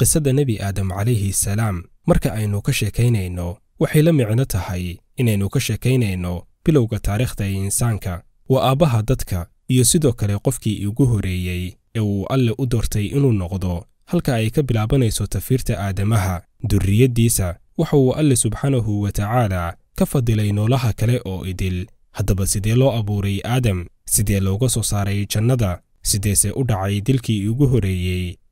qisada nebi aadam calayhi salaam marka aynu ka sheekaynayno waxay la micno tahay inaynu ka sheekaynayno bilowga taariikhda ee insaanka waa aabbaha dadka iyo sidoo kale qofkii ugu horreeyey ee uu alle u doortay inuu noqdo halka ay ka bilaabanayso tafiirta aadamaha durriyaddiisa waxa uu alle subxaanahu wa tacaala ka fadilay noolaha kale oo idil haddaba sidee loo abuuray aadam sidee looga soo saaray jannada sideese u dhacay dilkii ugu horreeyey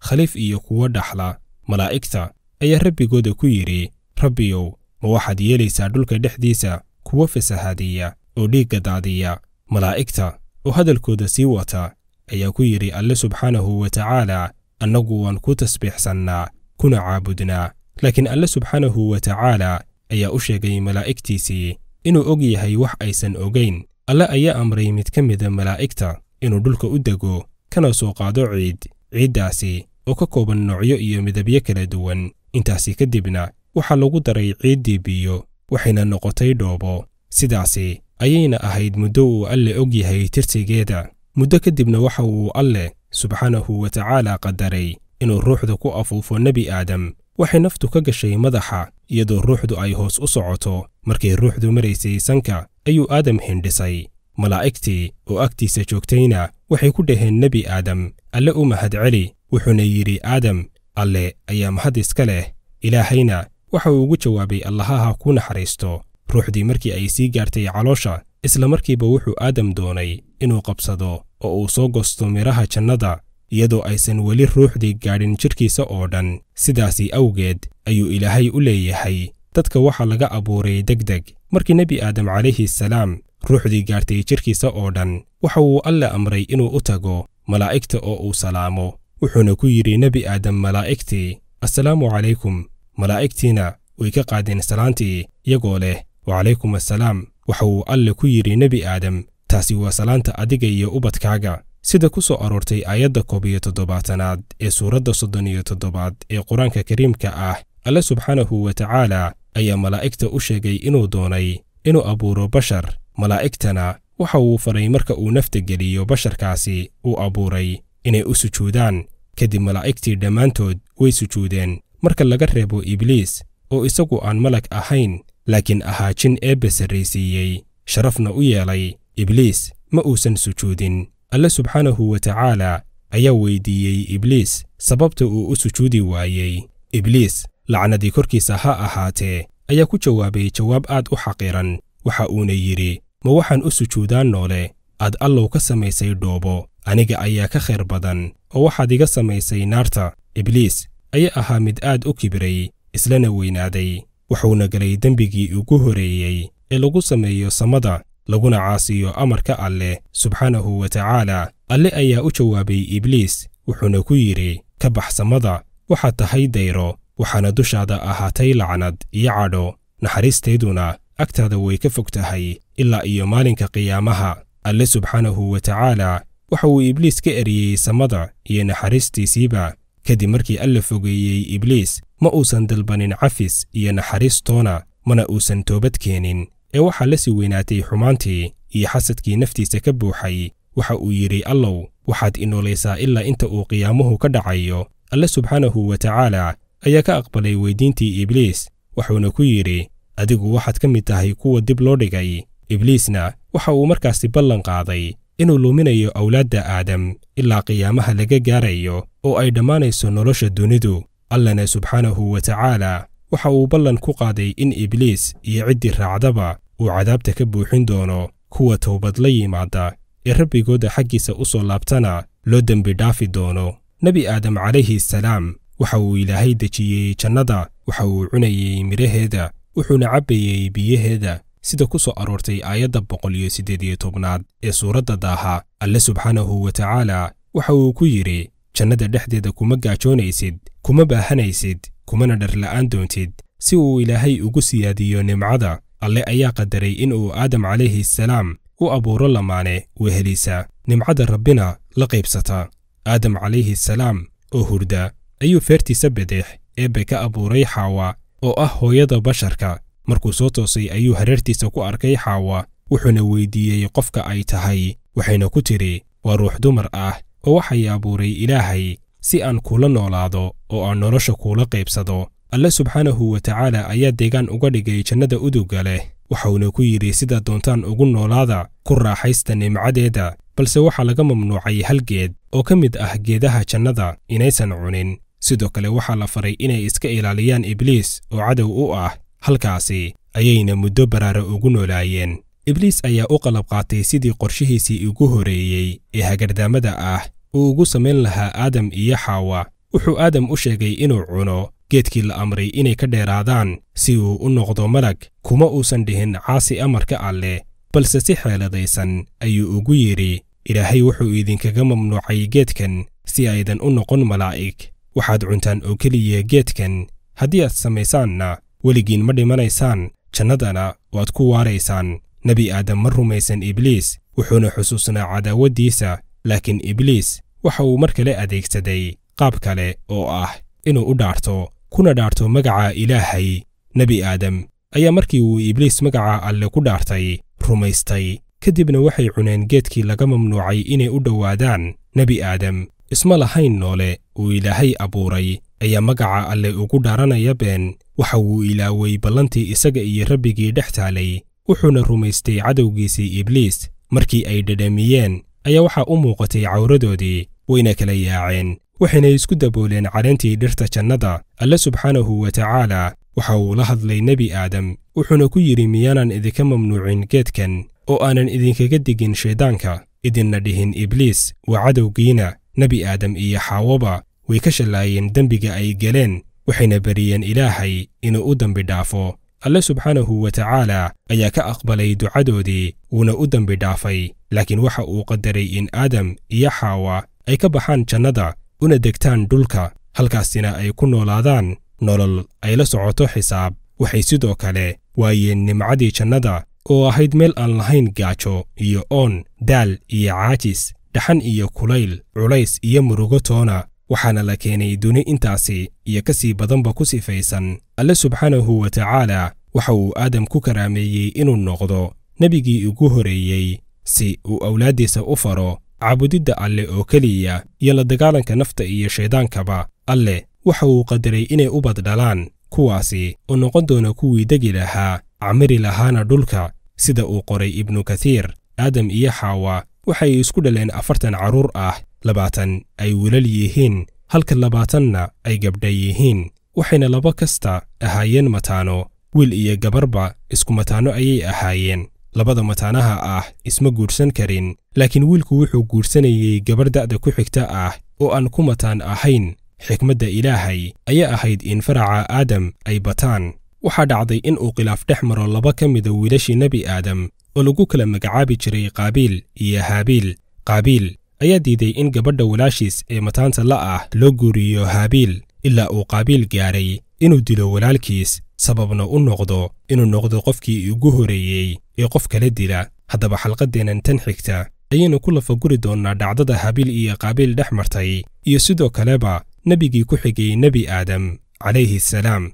khaliif iyo kuwo dhaxla malaa'igta ayaa rabbigooda ku yidhi rabbiyow ma waxaad yeelaysaa dhulka dhexdiisa kuwo fasahaadiya oo dhiigga daadiya malaa'igta oo hadalkooda sii wata ayaa ku yidhi alle subxaanahu wa tacaalaa annagu waan ku tasbiixsannaa kuna caabudnaa laakiin alle subxaanahu wa tacaalaa ayaa u sheegay malaa'igtiisii inuu og yahay wax aysan ogayn alle ayaa amray mid ka mida malaa'igta inuu dhulka u dego kana soo qaado ciid ciiddaasi oo ka kooban noocyo iyo midabyo kala duwan intaasi kadibna waxaa lagu daray ciiddii biyo waxayna noqotay dhoobo sidaasi ayayna ahayd muddo uu alle og yahay tirsigeeda muddo kadibna waxa uu alleh subxaanahu watacaala qadaray inuu ruuxdu ku afuufo nebi aadam waxay naftu ka gashay madaxa iyadoo ruuxdu ay hoos u socoto markay ruuxdu maraysay sanka ayuu aadam hindhisay malaa'igtii oo agtiisa joogtayna waxay ku dhaheen nebi aadam alle u mahad celi wuxuuna yidhi aadam alle ayaa mahad iska leh ilaahayna waxa uu ugu jawaabay allahaha ku naxariisto ruuxdii markii ay sii gaartay caloosha isla markiiba wuxuu aadam doonay inuu qabsado oo uu soo gosto midhaha jannada iyadoo aysan weli ruuxdii gaadhin jidhkiisa oo dhan sidaasii awgeed ayuu ilaahay u leeyahay dadka waxaa laga abuuray deg deg markii nebi aadam calayhi salaam ruuxdii gaartay jirkiisa oo dhan waxa uu alle amray inuu u tago malaa'igta oo uu salaamo wuxuuna ku yidhi nebi aadam malaa'igtii assalaamu calaykum malaa'igtiina way ka qaadeen salaantii iyagoo leh wacalaykum assalaam waxa uu alle ku yidhi nebi aadam taasi waa salaanta adiga iyo ubadkaaga sida ku soo aroortay aayadda koob iyo toddobaatanaad ee suuradda soddon iyo toddobaad ee qur-aanka kariimka ah alle subxaanahu wa tacaala ayaa malaa'igta u sheegay inuu doonay inuu abuuro bashar malaa'igtana waxa uu faray marka uu nafta geliyo basharkaasi uu abuuray inay u sujuudaan kadib malaa'igtii dhammaantood way sujuudeen marka laga reebo ibliis oo isagu aan malag ahayn laakiin ahaa jin eebbe sarraysiiyey sharafna u yeelay ibliis ma uusan sujuudin alle subxaanahu wa tacaalaa ayaa weydiiyey ibliis sababta uu u sujuudi waayey ibliis lacnadii korkiisa ha ahaatee ayaa ku jawaabay jawaab aad u xaqiran waxa uuna yidhi ma waxaan u sujuudaa noole aad allow ka samaysay dhoobo aniga ayaa ka khayr badan oo waxaad iga samaysay naarta ibliis ayaa ahaa mid aad u kibiray islana weynaaday wuxuuna galay dembigii ugu horreeyey ee lagu sameeyo samada laguna caasiyo amarka alleh subxaanahu wa tacaala alle ayaa u jawaabay ibliis wuxuuna ku yidhi ka bax samada waxaad tahay dayro waxaana dushaada ahaatay lacnad iyo cadho naxariisteeduna agtaada way ka fog tahay ilaa iyo maalinka qiyaamaha alle subxaanahu wa tacaala waxa uu ibliis ka eriyey samada iyo naxariistiisiiba kadib markii alla fogeeyey ibliis ma uusan dalbanin cafis iyo naxariistoona mana uusan toobad keenin ee waxaa la sii weynaatay xumaantii iyo xasadkii naftiisa ka buuxay waxa uu yidhi allow waxaad inoolaysaa ilaa inta uu qiyaamuhu ka dhacayo alle subxaanahu wa tacaala ayaa ka aqbalay weydiintii ibliis wuxuuna ku yidhi adigu waxaad ka mid tahay kuwa dib loo dhigay ibliisna waxa uu markaasi ballan qaaday inuu luminayo awlaadda aadam ilaa qiyaamaha laga gaarayo oo ay dhammaanayso nolosha dunidu allana subxaanahu wa tacaala waxa uu ballan ku qaaday in ibliis iyo ciddii raacdaba uu cadaabta ka buuxin doono kuwa towbad la yimaada ee rabbigooda xaggiisa u soo laabtana loo dembi dhaafi doono nebi aadam calayhi salaam waxa uu ilaahay dejiyey jannada waxa uu cunayey midhaheeda wuxuuna cabbayey biyaheeda sida ku soo aroortay aayadda boqol iyo siddeed iyo tobnaad ee suuradda daaha alle subxaanahu wa tacaala waxa uu ku yidhi jannada dhexdeeda kuma gaajoonaysid kuma baahanaysid kumana dharla'aan doontid si uu ilaahay ugu siyaadiyo nimcada alle ayaa qadaray in uu aadam calayhi salaam u abuuro lamaane wehelisa nimcada rabbina la qaybsata aadam calayhi salaam oo hurda ayuu feertiisa bedex eebbe ka abuuray xaawa oo ah hooyada basharka markuu soo toosay ayuu hareertiisa ku arkay xaawa wuxuuna weydiiyey qofka ay tahay waxayna ku tidhi waa ruux dumar ah oo waxay abuuray ilaahay si aan kuula noolaado oo aan nolosha kuula qaybsado alle subxaanahu watacaala ayaa deegaan uga dhigay jannada uduga leh waxauna ku yidhi sidaa doontaan ugu noolaada ku raaxaysta nimcadeeda balse waxaa laga mamnuucay hal geed oo ka mid ah geedaha jannada inaysan cunin sidoo kale waxaa la faray inay iska ilaaliyaan ibliis oo cadow u ah halkaasi ayayna muddo baraara ugu noolaayeen ibliis ayaa u qalab qaatay sidii qorshihiisii ugu horreeyey ee hagardaamada ah uu ugu samayn lahaa aadam iyo xaawa wuxuu aadam u sheegay inuu cuno geedkii la amray inay ka dheeraadaan si uu u noqdo malag kuma uusan dhihin caasi amarka alleh balse si xeeladaysan ayuu ugu yidhi ilaahay wuxuu idinkaga mamnuucay geedkan si aydan u noqon malaa'ig waxaad cuntaan oo keliya geedkan haddii aad samaysaanna weligiin ma dhimanaysaan jannadana waad ku waaraysaan nebi aadam ma rumaysan ibliis wuxuuna xusuusnaa cadaawaddiisa laakiin ibliis waxa uu mar kale adeegsaday qaab kale oo ah inuu u dhaarto kuna dhaarto magaca ilaahay nebi aadam ayaa markii uu ibliis magaca alle ku dhaartay rumaystay kadibna waxay cuneen geedkii laga mamnuucay inay u dhowaadaan nebi aadam isma lahayn noole uu ilaahay abuuray ayaa magaca alle ugu dhaaranaya been waxa uu ilaaway ballantii isaga iyo rabbigii dhex taalay wuxuuna rumaystay cadowgiisii ibliis markii ay dhadhamiyeen ayaa waxaa u muuqatay cawradoodii wayna kala yaaceen waxayna isku dabooleen calantii dhirta jannada alle subxaanahu wa tacaala waxa uu la hadlay nebi aadam wuxuuna ku yidhi miyaanan idinka mamnuucin geedkan oo aanan idinkaga digin shayddaanka idinna dhihin ibliis waa cadowgiina nebi aadam iyo xaawaba way ka shallaayeen dembiga ay geleen waxayna bariyeen ilaahay inuu u dembi dhaafo alle subxaanahu wa tacaala ayaa ka aqbalay ducadoodii wuuna u dembi dhaafay laakiin waxa uu qadaray in aadam iyo xaawa ay ka baxaan jannada una degtaan dhulka halkaasina ay ku noolaadaan nolol ay la socoto xisaab waxay sidoo kale waayeen nimcadii jannada oo ahayd meel aan lahayn gaajo iyo oon daal iyo caajis dhaxan iyo kulayl culays iyo murugo toona waxaana la keenay duni intaasi iyo ka sii badanba ku sifaysan alle subxaanahu wa tacaala waxa uu aadam ku karaameeyey inuu noqdo nebigii ugu horeeyey si uu awlaaddiisa u faro caabudidda alle oo keliya iyo la dagaalanka nafta iyo shaydaankaba alle waxa uu qadaray inay ubad dhalaan kuwaasi oo noqon doona kuwii degi lahaa camiri lahaana dhulka sida uu qoray ibnu kathiir aadam iyo xaawa waxay isku dhaleen afartan carruur ah labaatan ay wilal yihiin halka labaatanna ay gabdha yihiin waxayna laba kasta ahaayeen mataano wiil iyo gabarba isku mataano ayay ahaayeen labada mataanaha ah isma guursan karin laakiin wiilku wuxuu guursanayey gabar da'da ku xigta ah oo aan ku mataan ahayn xikmadda ilaahay ayaa ahayd in faraca aadam ay bataan waxaa dhacday in uu khilaaf dhex maro laba ka mida wiilashii nebi aadam oo lagu kala magacaabi jiray qaabiil iyo haabiil qaabiil ayaa diiday in gabadha walaashiis ee mataanta la'ah loo guuriyo haabiil ilaa uu qaabiil gaaray inuu dilo walaalkiis sababna u noqdo inuu noqdo qofkii ugu horeeyey ee qof kala dila haddaba xalqaddeennan tan xigta ayaynu ku lafaguri doonnaa dhacdada haabiil iyo qaabiil dhex martay iyo sidoo kaleba nebigii ku xigay nebi aadam calayhi salaam